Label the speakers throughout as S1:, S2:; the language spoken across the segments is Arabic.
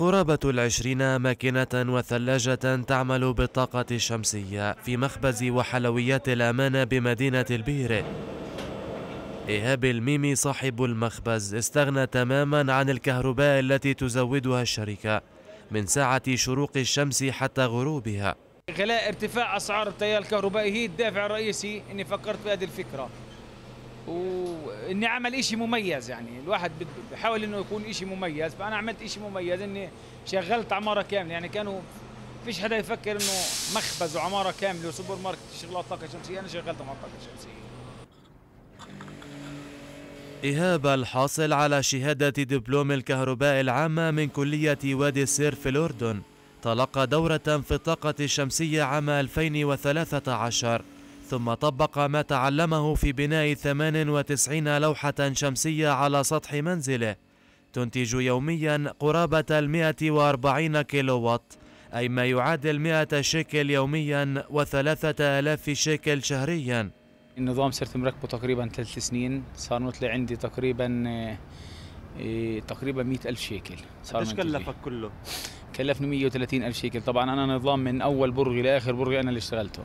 S1: قرابة العشرين ماكنة وثلاجة تعمل بالطاقة الشمسية في مخبز وحلويات الأمانة بمدينة البير إيهاب الميمي صاحب المخبز استغنى تماما عن الكهرباء التي تزودها الشركة من ساعة شروق الشمس حتى غروبها
S2: خلال ارتفاع أسعار التيار الكهربائي هي الدافع الرئيسي أني فكرت بهذه الفكرة واني اعمل إشي مميز يعني الواحد بحاول انه يكون إشي مميز فانا عملت إشي مميز اني شغلت عماره كامله يعني كانوا فيش حدا يفكر انه مخبز وعماره كامله وسوبر ماركت شغلات طاقه شمسيه انا شغلتهم على الطاقه الشمسيه
S1: إيهاب الحاصل على شهادة دبلوم الكهرباء العامة من كلية وادي السير في الأردن تلقى دورة في الطاقة الشمسية عام 2013 ثم طبق ما تعلمه في بناء 98 لوحة شمسية على سطح منزله تنتج يوميا قرابة 140 كيلو وات أي ما يعادل 100 شيكل يوميا و3000 شيكل شهريا
S3: النظام صرت مركبه تقريبا ثلاث سنين صار مثل عندي تقريبا إيه
S1: تقريبا 100000 شيكل صار ايش كلفك
S3: كله؟ كلفني 130000 شيكل طبعا انا نظام من اول برغي لاخر برغي انا اللي اشتغلته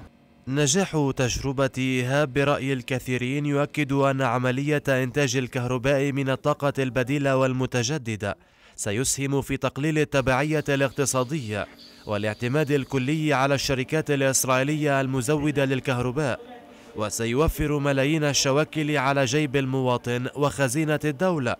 S1: نجاح تجربة إيهاب برأي الكثيرين يؤكد أن عملية إنتاج الكهرباء من الطاقة البديلة والمتجددة سيسهم في تقليل التبعية الاقتصادية والاعتماد الكلي على الشركات الإسرائيلية المزودة للكهرباء وسيوفر ملايين الشواكل على جيب المواطن وخزينة الدولة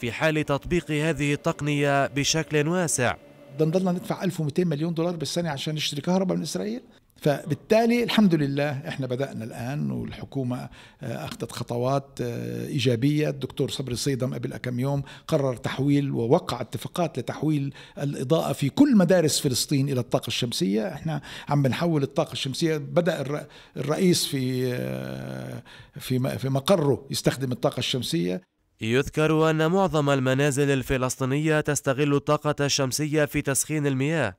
S1: في حال تطبيق هذه التقنية بشكل واسع
S4: بدنا نضلنا ندفع 1200 مليون دولار بالسنة عشان نشتري كهرباء من إسرائيل فبالتالي الحمد لله احنا بدأنا الآن والحكومة آه، أخذت خطوات آه، إيجابية الدكتور صبري صيدم قبل كم يوم قرر تحويل ووقع اتفاقات لتحويل الإضاءة في كل مدارس فلسطين إلى الطاقة الشمسية احنا عم بنحول الطاقة الشمسية بدأ الرئيس في آه، في في مقره يستخدم الطاقة الشمسية
S1: يذكر أن معظم المنازل الفلسطينية تستغل الطاقة الشمسية في تسخين المياه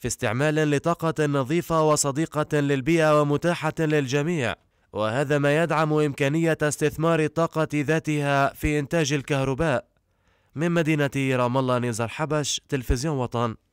S1: في استعمال لطاقة نظيفة وصديقة للبيئة ومتاحة للجميع وهذا ما يدعم إمكانية استثمار الطاقة ذاتها في إنتاج الكهرباء من مدينة رام الله نزار حبش تلفزيون وطن